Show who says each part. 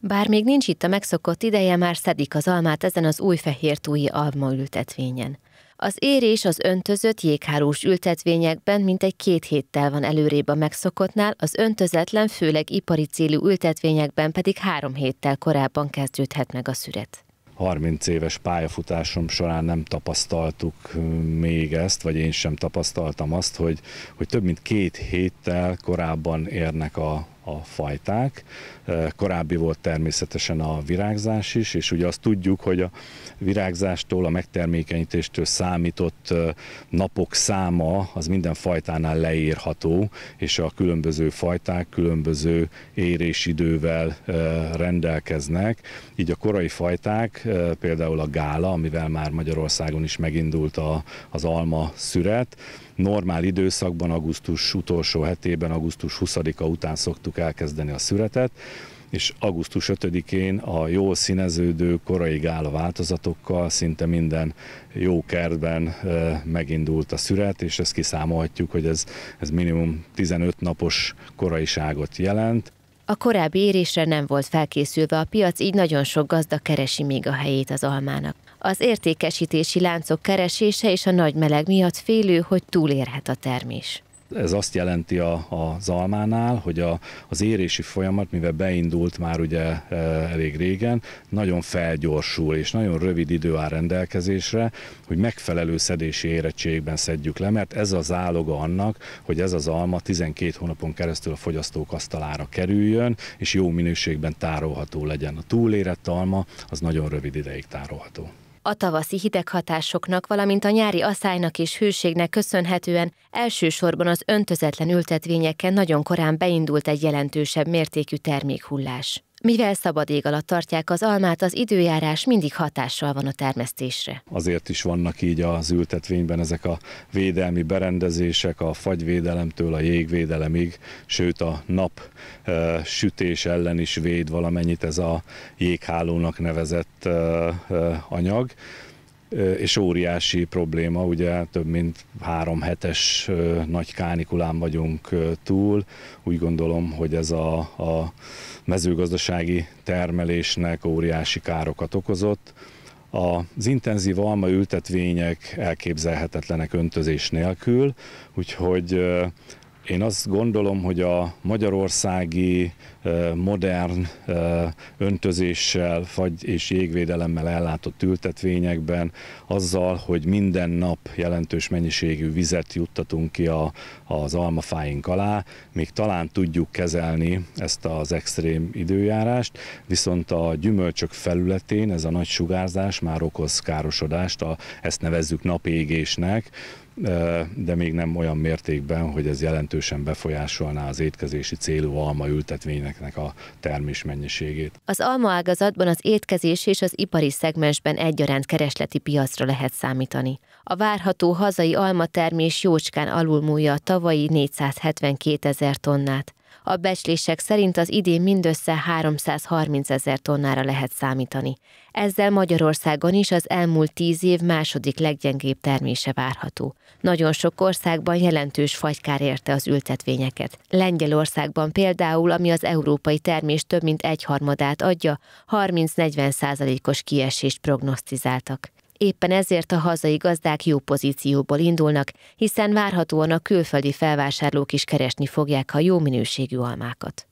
Speaker 1: Bár még nincs itt a megszokott ideje, már szedik az almát ezen az új fehértúi ültetvényen. Az érés az öntözött jéghárús ültetvényekben mintegy két héttel van előrébb a megszokottnál, az öntözetlen, főleg ipari célú ültetvényekben pedig három héttel korábban kezdődhet meg a szüret.
Speaker 2: 30 éves pályafutásom során nem tapasztaltuk még ezt, vagy én sem tapasztaltam azt, hogy, hogy több mint két héttel korábban érnek a a fajták. Korábbi volt természetesen a virágzás is, és ugye azt tudjuk, hogy a virágzástól, a megtermékenyítéstől számított napok száma az minden fajtánál leírható, és a különböző fajták különböző érésidővel rendelkeznek. Így a korai fajták, például a gála, amivel már Magyarországon is megindult a, az alma szüret, normál időszakban, augusztus utolsó hetében, augusztus 20-a után szoktuk elkezdeni a szüretet, és augusztus 5-én a jól színeződő korai gála változatokkal szinte minden jó kertben megindult a szüret, és ezt kiszámolhatjuk, hogy ez, ez minimum 15 napos koraiságot jelent.
Speaker 1: A korábbi érésre nem volt felkészülve a piac, így nagyon sok gazda keresi még a helyét az almának. Az értékesítési láncok keresése és a nagy meleg miatt félő, hogy túlérhet a termés.
Speaker 2: Ez azt jelenti a, az almánál, hogy a, az érési folyamat, mivel beindult már ugye e, elég régen, nagyon felgyorsul, és nagyon rövid idő áll rendelkezésre, hogy megfelelő szedési érettségben szedjük le, mert ez az áloga annak, hogy ez az alma 12 hónapon keresztül a fogyasztók asztalára kerüljön, és jó minőségben tárolható legyen. A túlérett alma az nagyon rövid ideig tárolható.
Speaker 1: A tavaszi hideghatásoknak, valamint a nyári aszálynak és hőségnek köszönhetően elsősorban az öntözetlen ültetvényeken nagyon korán beindult egy jelentősebb mértékű termékhullás. Mivel szabad ég alatt tartják az almát, az időjárás mindig hatással van a termesztésre.
Speaker 2: Azért is vannak így az ültetvényben ezek a védelmi berendezések, a fagyvédelemtől a jégvédelemig, sőt a nap e, sütés ellen is véd valamennyit ez a jéghálónak nevezett e, e, anyag és óriási probléma, ugye több mint három hetes nagy kánikulán vagyunk túl. Úgy gondolom, hogy ez a, a mezőgazdasági termelésnek óriási károkat okozott. Az intenzív alma ültetvények elképzelhetetlenek öntözés nélkül, úgyhogy én azt gondolom, hogy a magyarországi modern öntözéssel, fagy és jégvédelemmel ellátott ültetvényekben, azzal, hogy minden nap jelentős mennyiségű vizet juttatunk ki a, az almafáink alá, még talán tudjuk kezelni ezt az extrém időjárást, viszont a gyümölcsök felületén ez a nagy sugárzás már okoz károsodást, a, ezt nevezzük napégésnek, de még nem olyan mértékben, hogy ez jelentősen befolyásolná az étkezési célú alma ültetvényeknek a termés mennyiségét.
Speaker 1: Az alma ágazatban az étkezés és az ipari szegmensben egyaránt keresleti piacra lehet számítani. A várható hazai alma termés jócskán alulmúlja a tavalyi 472 ezer tonnát. A becslések szerint az idén mindössze 330 ezer tonnára lehet számítani. Ezzel Magyarországon is az elmúlt tíz év második leggyengébb termése várható. Nagyon sok országban jelentős fagykár érte az ültetvényeket. Lengyelországban például, ami az európai termés több mint egyharmadát adja, 30-40 százalékos kiesést prognosztizáltak éppen ezért a hazai gazdák jó pozícióból indulnak, hiszen várhatóan a külföldi felvásárlók is keresni fogják a jó minőségű almákat.